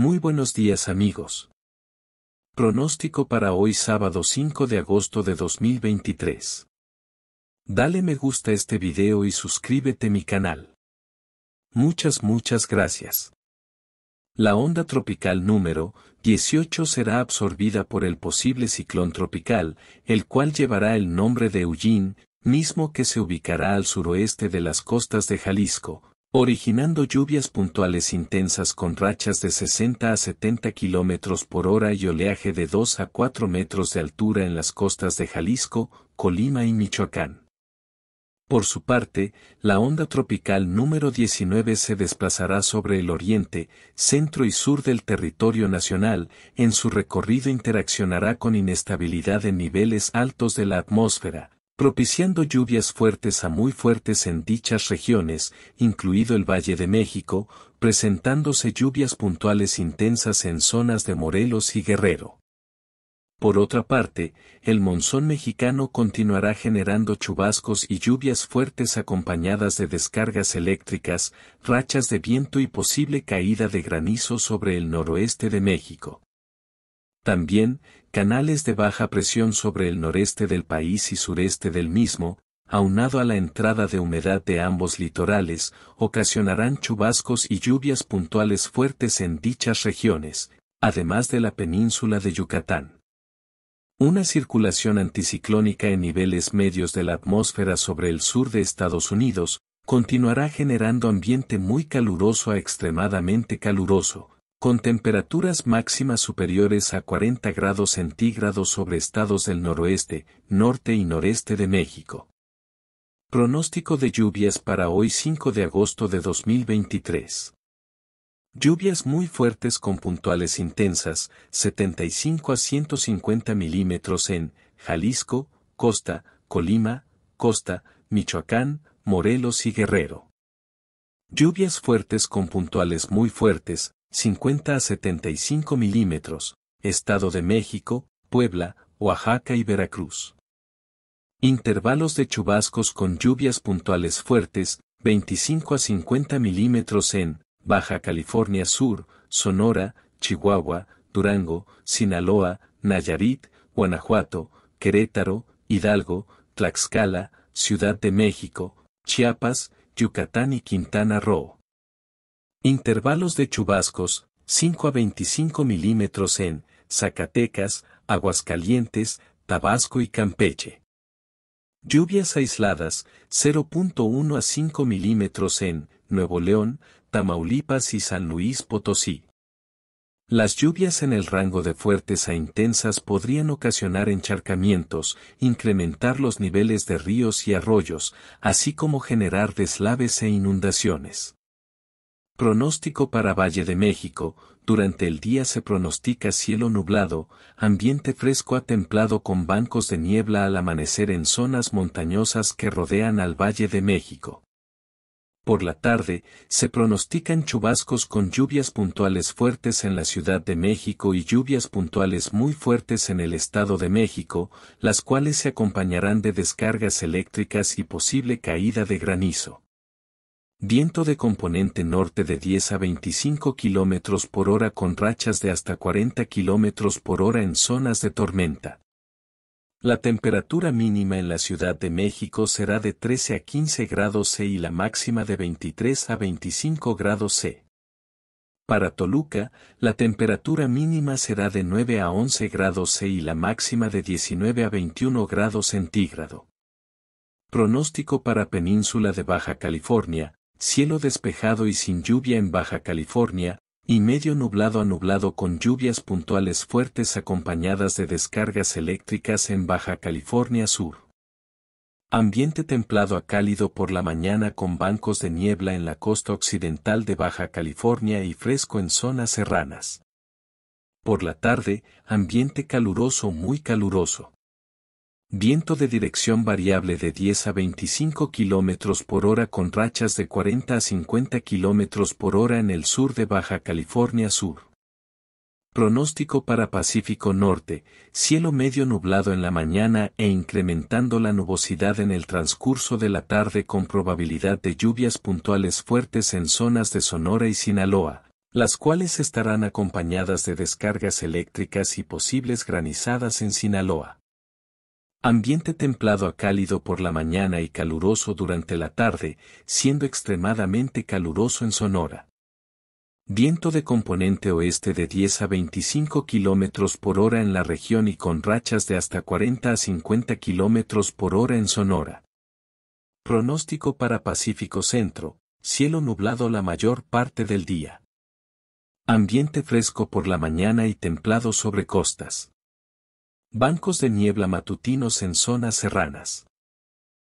Muy buenos días amigos. Pronóstico para hoy sábado 5 de agosto de 2023. Dale me gusta a este video y suscríbete a mi canal. Muchas muchas gracias. La onda tropical número 18 será absorbida por el posible ciclón tropical, el cual llevará el nombre de Eugene, mismo que se ubicará al suroeste de las costas de Jalisco, originando lluvias puntuales intensas con rachas de 60 a 70 kilómetros por hora y oleaje de 2 a 4 metros de altura en las costas de Jalisco, Colima y Michoacán. Por su parte, la onda tropical número 19 se desplazará sobre el oriente, centro y sur del territorio nacional, en su recorrido interaccionará con inestabilidad en niveles altos de la atmósfera, propiciando lluvias fuertes a muy fuertes en dichas regiones, incluido el Valle de México, presentándose lluvias puntuales intensas en zonas de Morelos y Guerrero. Por otra parte, el monzón mexicano continuará generando chubascos y lluvias fuertes acompañadas de descargas eléctricas, rachas de viento y posible caída de granizo sobre el noroeste de México. También, canales de baja presión sobre el noreste del país y sureste del mismo, aunado a la entrada de humedad de ambos litorales, ocasionarán chubascos y lluvias puntuales fuertes en dichas regiones, además de la península de Yucatán. Una circulación anticiclónica en niveles medios de la atmósfera sobre el sur de Estados Unidos continuará generando ambiente muy caluroso a extremadamente caluroso, con temperaturas máximas superiores a 40 grados centígrados sobre estados del noroeste, norte y noreste de México. Pronóstico de lluvias para hoy 5 de agosto de 2023. Lluvias muy fuertes con puntuales intensas, 75 a 150 milímetros en Jalisco, Costa, Colima, Costa, Michoacán, Morelos y Guerrero. Lluvias fuertes con puntuales muy fuertes, 50 a 75 milímetros, Estado de México, Puebla, Oaxaca y Veracruz. Intervalos de chubascos con lluvias puntuales fuertes, 25 a 50 milímetros en Baja California Sur, Sonora, Chihuahua, Durango, Sinaloa, Nayarit, Guanajuato, Querétaro, Hidalgo, Tlaxcala, Ciudad de México, Chiapas, Yucatán y Quintana Roo. Intervalos de chubascos, 5 a 25 milímetros en Zacatecas, Aguascalientes, Tabasco y Campeche. Lluvias aisladas, 0.1 a 5 milímetros en Nuevo León, Tamaulipas y San Luis Potosí. Las lluvias en el rango de fuertes a intensas podrían ocasionar encharcamientos, incrementar los niveles de ríos y arroyos, así como generar deslaves e inundaciones. Pronóstico para Valle de México. Durante el día se pronostica cielo nublado, ambiente fresco a templado con bancos de niebla al amanecer en zonas montañosas que rodean al Valle de México. Por la tarde, se pronostican chubascos con lluvias puntuales fuertes en la Ciudad de México y lluvias puntuales muy fuertes en el Estado de México, las cuales se acompañarán de descargas eléctricas y posible caída de granizo. Viento de componente norte de 10 a 25 km por hora con rachas de hasta 40 km por hora en zonas de tormenta. La temperatura mínima en la Ciudad de México será de 13 a 15 grados C y la máxima de 23 a 25 grados C. Para Toluca, la temperatura mínima será de 9 a 11 grados C y la máxima de 19 a 21 grados centígrado. Pronóstico para Península de Baja California, cielo despejado y sin lluvia en Baja California, y medio nublado a nublado con lluvias puntuales fuertes acompañadas de descargas eléctricas en Baja California Sur. Ambiente templado a cálido por la mañana con bancos de niebla en la costa occidental de Baja California y fresco en zonas serranas. Por la tarde, ambiente caluroso muy caluroso. Viento de dirección variable de 10 a 25 km por hora con rachas de 40 a 50 km por hora en el sur de Baja California Sur. Pronóstico para Pacífico Norte, cielo medio nublado en la mañana e incrementando la nubosidad en el transcurso de la tarde con probabilidad de lluvias puntuales fuertes en zonas de Sonora y Sinaloa, las cuales estarán acompañadas de descargas eléctricas y posibles granizadas en Sinaloa. Ambiente templado a cálido por la mañana y caluroso durante la tarde, siendo extremadamente caluroso en Sonora. Viento de componente oeste de 10 a 25 km por hora en la región y con rachas de hasta 40 a 50 km por hora en Sonora. Pronóstico para Pacífico Centro, cielo nublado la mayor parte del día. Ambiente fresco por la mañana y templado sobre costas. Bancos de niebla matutinos en zonas serranas.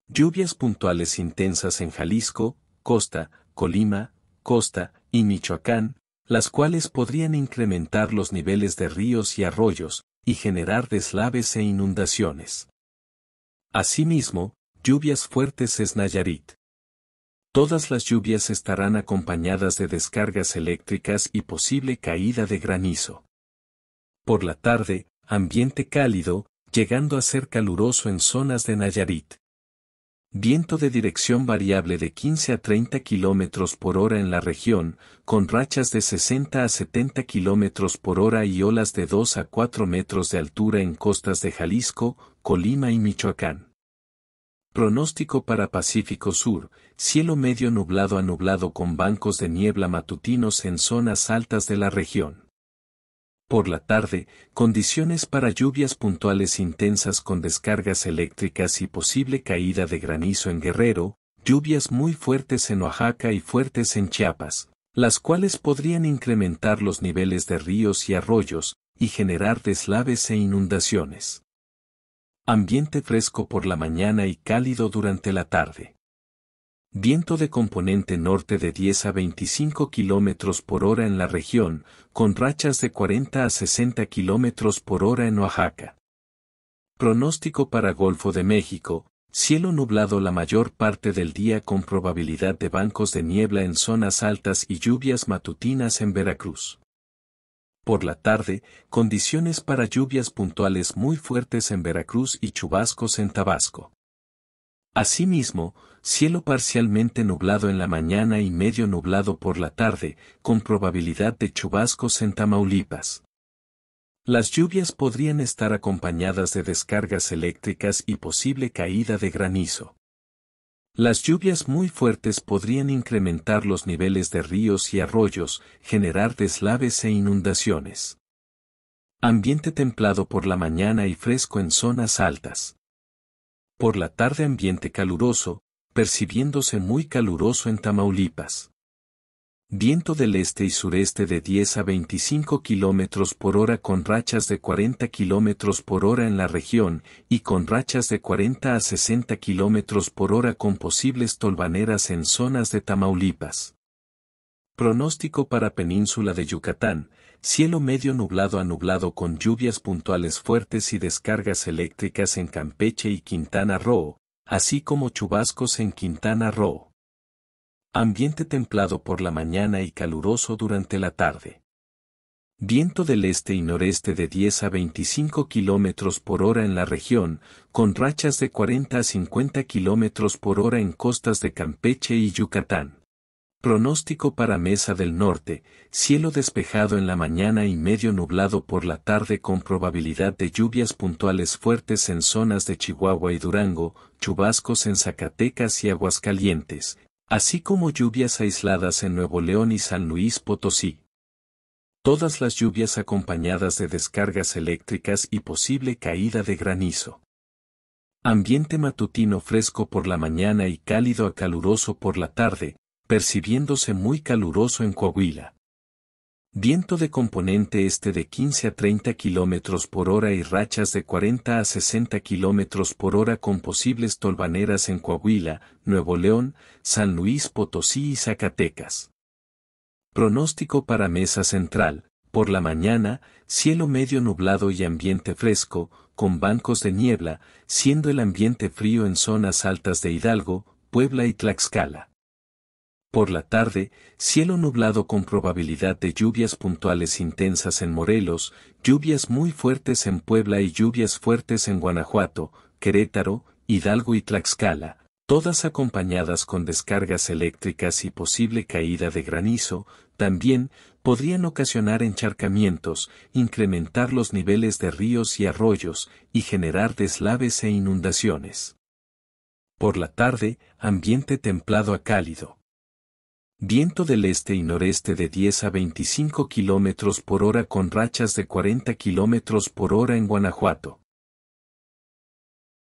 Lluvias puntuales intensas en Jalisco, Costa, Colima, Costa y Michoacán, las cuales podrían incrementar los niveles de ríos y arroyos y generar deslaves e inundaciones. Asimismo, lluvias fuertes en Nayarit. Todas las lluvias estarán acompañadas de descargas eléctricas y posible caída de granizo. Por la tarde, ambiente cálido, llegando a ser caluroso en zonas de Nayarit. Viento de dirección variable de 15 a 30 km por hora en la región, con rachas de 60 a 70 km por hora y olas de 2 a 4 metros de altura en costas de Jalisco, Colima y Michoacán. Pronóstico para Pacífico Sur, cielo medio nublado a nublado con bancos de niebla matutinos en zonas altas de la región por la tarde, condiciones para lluvias puntuales intensas con descargas eléctricas y posible caída de granizo en Guerrero, lluvias muy fuertes en Oaxaca y fuertes en Chiapas, las cuales podrían incrementar los niveles de ríos y arroyos, y generar deslaves e inundaciones. Ambiente fresco por la mañana y cálido durante la tarde viento de componente norte de 10 a 25 km por hora en la región, con rachas de 40 a 60 km por hora en Oaxaca. Pronóstico para Golfo de México, cielo nublado la mayor parte del día con probabilidad de bancos de niebla en zonas altas y lluvias matutinas en Veracruz. Por la tarde, condiciones para lluvias puntuales muy fuertes en Veracruz y chubascos en Tabasco. Asimismo, cielo parcialmente nublado en la mañana y medio nublado por la tarde, con probabilidad de chubascos en Tamaulipas. Las lluvias podrían estar acompañadas de descargas eléctricas y posible caída de granizo. Las lluvias muy fuertes podrían incrementar los niveles de ríos y arroyos, generar deslaves e inundaciones. Ambiente templado por la mañana y fresco en zonas altas. Por la tarde ambiente caluroso, percibiéndose muy caluroso en Tamaulipas. Viento del este y sureste de 10 a 25 km por hora con rachas de 40 km por hora en la región y con rachas de 40 a 60 km por hora con posibles tolvaneras en zonas de Tamaulipas. Pronóstico para península de Yucatán, cielo medio nublado a nublado con lluvias puntuales fuertes y descargas eléctricas en Campeche y Quintana Roo, así como chubascos en Quintana Roo. Ambiente templado por la mañana y caluroso durante la tarde. Viento del este y noreste de 10 a 25 kilómetros por hora en la región, con rachas de 40 a 50 kilómetros por hora en costas de Campeche y Yucatán. Pronóstico para Mesa del Norte, cielo despejado en la mañana y medio nublado por la tarde con probabilidad de lluvias puntuales fuertes en zonas de Chihuahua y Durango, chubascos en Zacatecas y Aguascalientes, así como lluvias aisladas en Nuevo León y San Luis Potosí. Todas las lluvias acompañadas de descargas eléctricas y posible caída de granizo. Ambiente matutino fresco por la mañana y cálido a caluroso por la tarde, percibiéndose muy caluroso en Coahuila. Viento de componente este de 15 a 30 km por hora y rachas de 40 a 60 km por hora con posibles tolvaneras en Coahuila, Nuevo León, San Luis Potosí y Zacatecas. Pronóstico para mesa central. Por la mañana, cielo medio nublado y ambiente fresco, con bancos de niebla, siendo el ambiente frío en zonas altas de Hidalgo, Puebla y Tlaxcala. Por la tarde, cielo nublado con probabilidad de lluvias puntuales intensas en Morelos, lluvias muy fuertes en Puebla y lluvias fuertes en Guanajuato, Querétaro, Hidalgo y Tlaxcala, todas acompañadas con descargas eléctricas y posible caída de granizo, también podrían ocasionar encharcamientos, incrementar los niveles de ríos y arroyos, y generar deslaves e inundaciones. Por la tarde, ambiente templado a cálido Viento del este y noreste de 10 a 25 kilómetros por hora con rachas de 40 kilómetros por hora en Guanajuato.